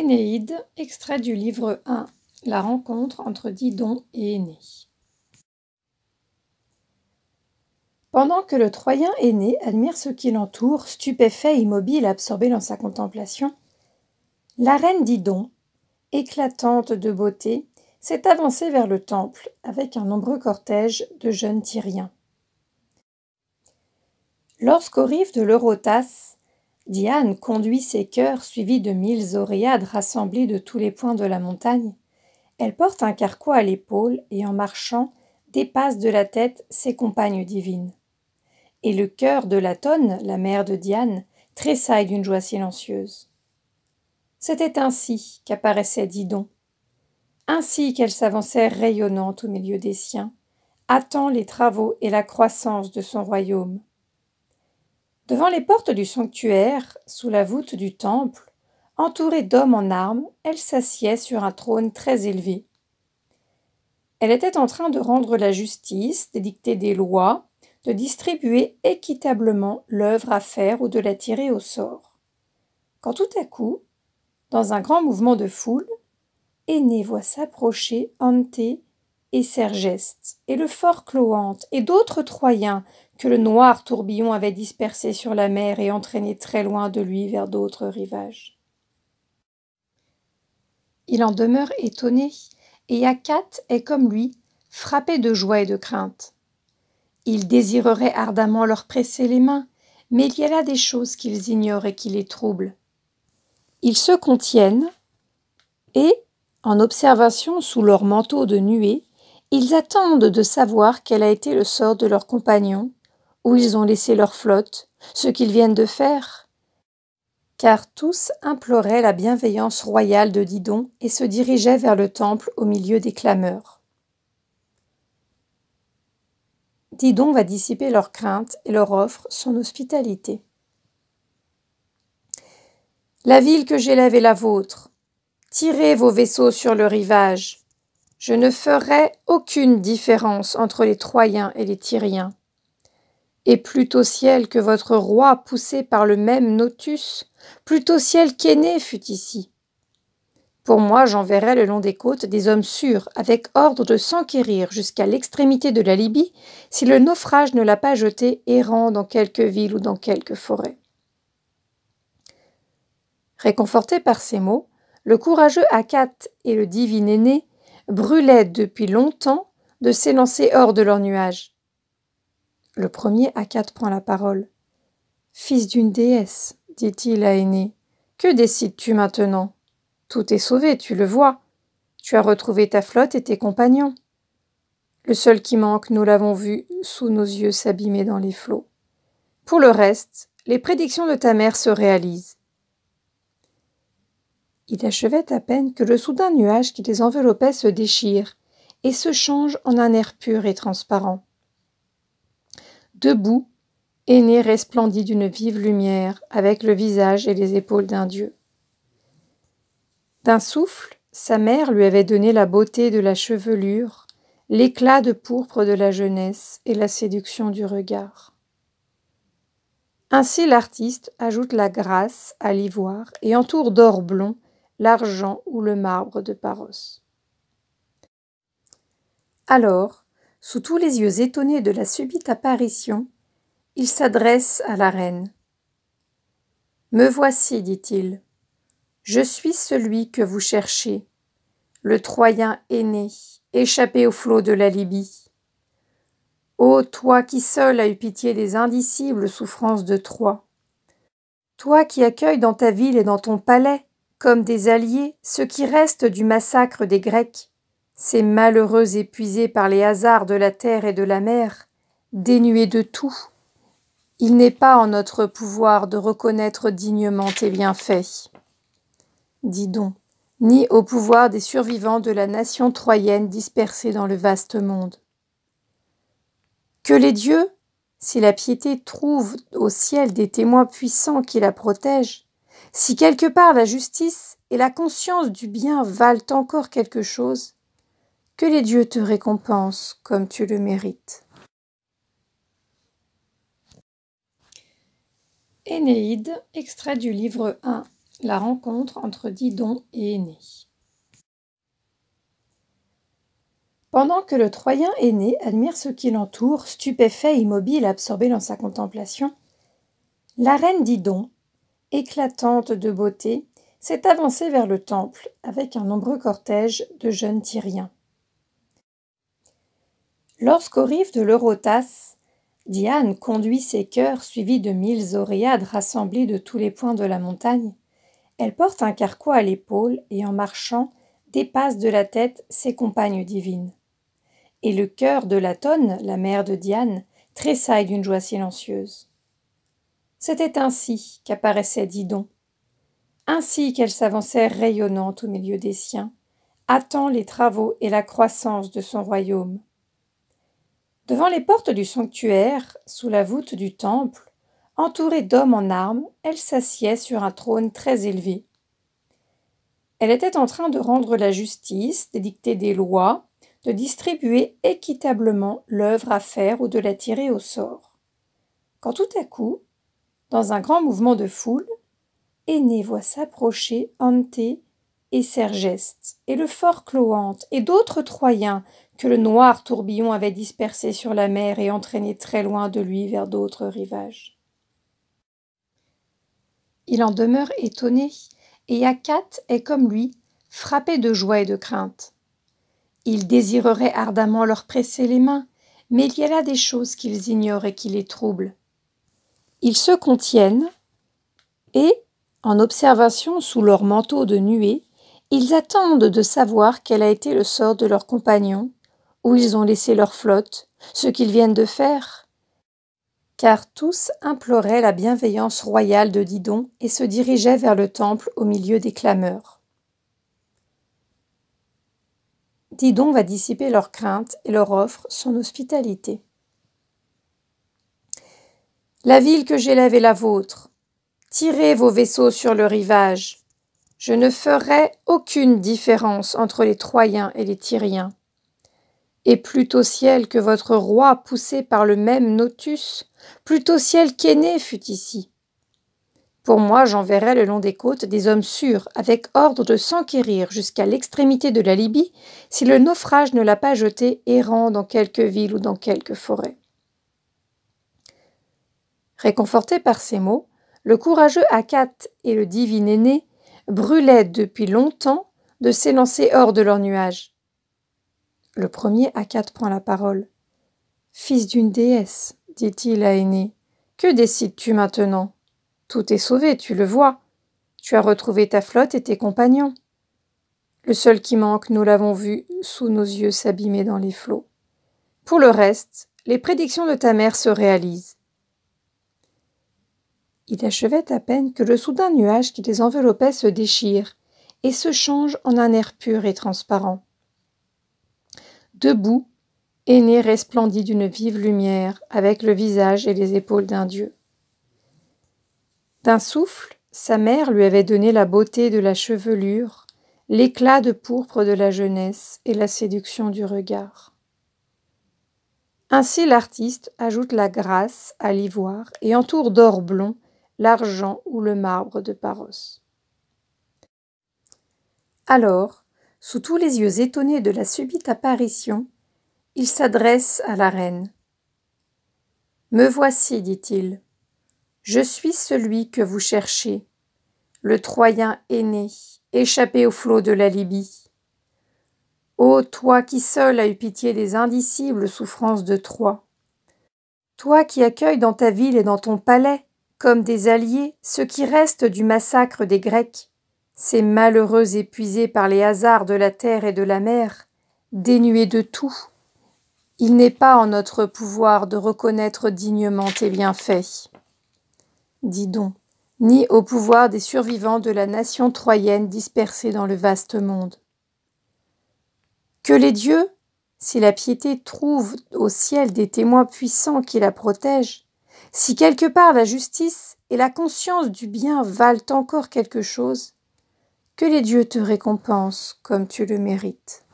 Énéide, extrait du livre 1, La rencontre entre Didon et Énée. Pendant que le Troyen aîné admire ce qui l'entoure, stupéfait, immobile, absorbé dans sa contemplation, la reine Didon, éclatante de beauté, s'est avancée vers le temple avec un nombreux cortège de jeunes Tyriens. Lorsqu'aux rives de l'Eurotas, Diane conduit ses cœurs suivis de mille oréades rassemblées de tous les points de la montagne. Elle porte un carquois à l'épaule et en marchant dépasse de la tête ses compagnes divines. Et le cœur de Latone, la mère de Diane, tressaille d'une joie silencieuse. C'était ainsi qu'apparaissait Didon, ainsi qu'elle s'avançait rayonnante au milieu des siens, attend les travaux et la croissance de son royaume. Devant les portes du sanctuaire, sous la voûte du temple, entourée d'hommes en armes, elle s'assied sur un trône très élevé. Elle était en train de rendre la justice, d'édicter des lois, de distribuer équitablement l'œuvre à faire ou de la tirer au sort. Quand tout à coup, dans un grand mouvement de foule, Aîné voit s'approcher Ante et Sergeste, et le fort Cloante, et d'autres Troyens que le noir tourbillon avait dispersés sur la mer et entraînés très loin de lui vers d'autres rivages. Il en demeure étonné, et Akat est comme lui, frappé de joie et de crainte. Il désirerait ardemment leur presser les mains, mais il y a là des choses qu'ils ignorent et qui les troublent. Ils se contiennent, et, en observation sous leur manteau de nuée, ils attendent de savoir quel a été le sort de leurs compagnons, où ils ont laissé leur flotte, ce qu'ils viennent de faire. Car tous imploraient la bienveillance royale de Didon et se dirigeaient vers le temple au milieu des clameurs. Didon va dissiper leurs craintes et leur offre son hospitalité. La ville que j'élève est la vôtre. Tirez vos vaisseaux sur le rivage. Je ne ferai aucune différence entre les Troyens et les Tyriens. Et plutôt ciel que votre roi, poussé par le même Notus, plutôt ciel qu'Aîné fut ici. Pour moi, j'enverrai le long des côtes des hommes sûrs, avec ordre de s'enquérir jusqu'à l'extrémité de la Libye, si le naufrage ne l'a pas jeté errant dans quelque ville ou dans quelque forêt. Réconforté par ces mots, le courageux Akat et le divin aîné brûlaient depuis longtemps de s'élancer hors de leurs nuages. Le premier à quatre prend la parole. Fils d'une déesse, dit-il à Aîné, que décides-tu maintenant Tout est sauvé, tu le vois. Tu as retrouvé ta flotte et tes compagnons. Le seul qui manque, nous l'avons vu sous nos yeux s'abîmer dans les flots. Pour le reste, les prédictions de ta mère se réalisent. Il achevait à peine que le soudain nuage qui les enveloppait se déchire et se change en un air pur et transparent. Debout, Aîné resplendit d'une vive lumière avec le visage et les épaules d'un dieu. D'un souffle, sa mère lui avait donné la beauté de la chevelure, l'éclat de pourpre de la jeunesse et la séduction du regard. Ainsi l'artiste ajoute la grâce à l'ivoire et entoure d'or blond l'argent ou le marbre de Paros. Alors, sous tous les yeux étonnés de la subite apparition, il s'adresse à la reine. Me voici, dit-il. Je suis celui que vous cherchez, le Troyen aîné, échappé au flot de la Libye. Ô toi qui seul as eu pitié des indicibles souffrances de Troie, toi qui accueilles dans ta ville et dans ton palais comme des alliés ce qui reste du massacre des Grecs, ces malheureux épuisés par les hasards de la terre et de la mer, dénués de tout. Il n'est pas en notre pouvoir de reconnaître dignement tes bienfaits. donc, ni au pouvoir des survivants de la nation troyenne dispersée dans le vaste monde. Que les dieux, si la piété trouve au ciel des témoins puissants qui la protègent, si quelque part la justice et la conscience du bien valent encore quelque chose, que les dieux te récompensent comme tu le mérites. Énéide, extrait du livre 1, La rencontre entre Didon et Énée. Pendant que le Troyen aîné admire ce qui l'entoure, stupéfait, immobile, absorbé dans sa contemplation, la reine Didon, éclatante de beauté, s'est avancée vers le temple avec un nombreux cortège de jeunes Tyriens. Lorsqu'aux rives de l'Eurotas, Diane conduit ses cœurs suivis de mille oréades rassemblées de tous les points de la montagne, elle porte un carquois à l'épaule et en marchant dépasse de la tête ses compagnes divines. Et le cœur de Latone, la mère de Diane, tressaille d'une joie silencieuse. C'était ainsi qu'apparaissait Didon, ainsi qu'elle s'avançait rayonnante au milieu des siens, hâtant les travaux et la croissance de son royaume. Devant les portes du sanctuaire, sous la voûte du temple, entourée d'hommes en armes, elle s'assied sur un trône très élevé. Elle était en train de rendre la justice, d'édicter des lois, de distribuer équitablement l'œuvre à faire ou de la tirer au sort. Quand tout à coup, dans un grand mouvement de foule, Aîné voit s'approcher Anté et Sergeste, et le fort Cloante, et d'autres Troyens que le noir tourbillon avait dispersés sur la mer et entraînés très loin de lui vers d'autres rivages. Il en demeure étonné, et Akat est comme lui, frappé de joie et de crainte. Il désirerait ardemment leur presser les mains, mais il y a là des choses qu'ils ignorent et qui les troublent. Ils se contiennent et, en observation sous leur manteau de nuée, ils attendent de savoir quel a été le sort de leurs compagnons, où ils ont laissé leur flotte, ce qu'ils viennent de faire. Car tous imploraient la bienveillance royale de Didon et se dirigeaient vers le temple au milieu des clameurs. Didon va dissiper leurs craintes et leur offre son hospitalité. La ville que j'élève est la vôtre. Tirez vos vaisseaux sur le rivage. Je ne ferai aucune différence entre les Troyens et les Tyriens. Et plutôt ciel que votre roi, poussé par le même Notus, plutôt ciel qu'Aîné fut ici. Pour moi, j'enverrai le long des côtes des hommes sûrs, avec ordre de s'enquérir jusqu'à l'extrémité de la Libye, si le naufrage ne l'a pas jeté errant dans quelque ville ou dans quelque forêt. Réconforté par ces mots, le courageux Akat et le divin aîné brûlaient depuis longtemps de s'élancer hors de leurs nuages. Le premier Akat prend la parole. Fils d'une déesse, dit-il à Aîné, que décides-tu maintenant Tout est sauvé, tu le vois. Tu as retrouvé ta flotte et tes compagnons. Le seul qui manque, nous l'avons vu sous nos yeux s'abîmer dans les flots. Pour le reste, les prédictions de ta mère se réalisent. Il achevait à peine que le soudain nuage qui les enveloppait se déchire et se change en un air pur et transparent. Debout, Aîné resplendit d'une vive lumière avec le visage et les épaules d'un dieu. D'un souffle, sa mère lui avait donné la beauté de la chevelure, l'éclat de pourpre de la jeunesse et la séduction du regard. Ainsi l'artiste ajoute la grâce à l'ivoire et entoure d'or blond l'argent ou le marbre de Paros. Alors, sous tous les yeux étonnés de la subite apparition, il s'adresse à la reine. Me voici, dit-il. Je suis celui que vous cherchez, le Troyen aîné, échappé au flot de la Libye. Ô toi qui seul as eu pitié des indicibles souffrances de Troie, toi qui accueilles dans ta ville et dans ton palais comme des alliés ce qui reste du massacre des Grecs, ces malheureux épuisés par les hasards de la terre et de la mer, dénués de tout. Il n'est pas en notre pouvoir de reconnaître dignement tes bienfaits. donc, ni au pouvoir des survivants de la nation troyenne dispersée dans le vaste monde. Que les dieux, si la piété trouve au ciel des témoins puissants qui la protègent, si quelque part la justice et la conscience du bien valent encore quelque chose, que les dieux te récompensent comme tu le mérites.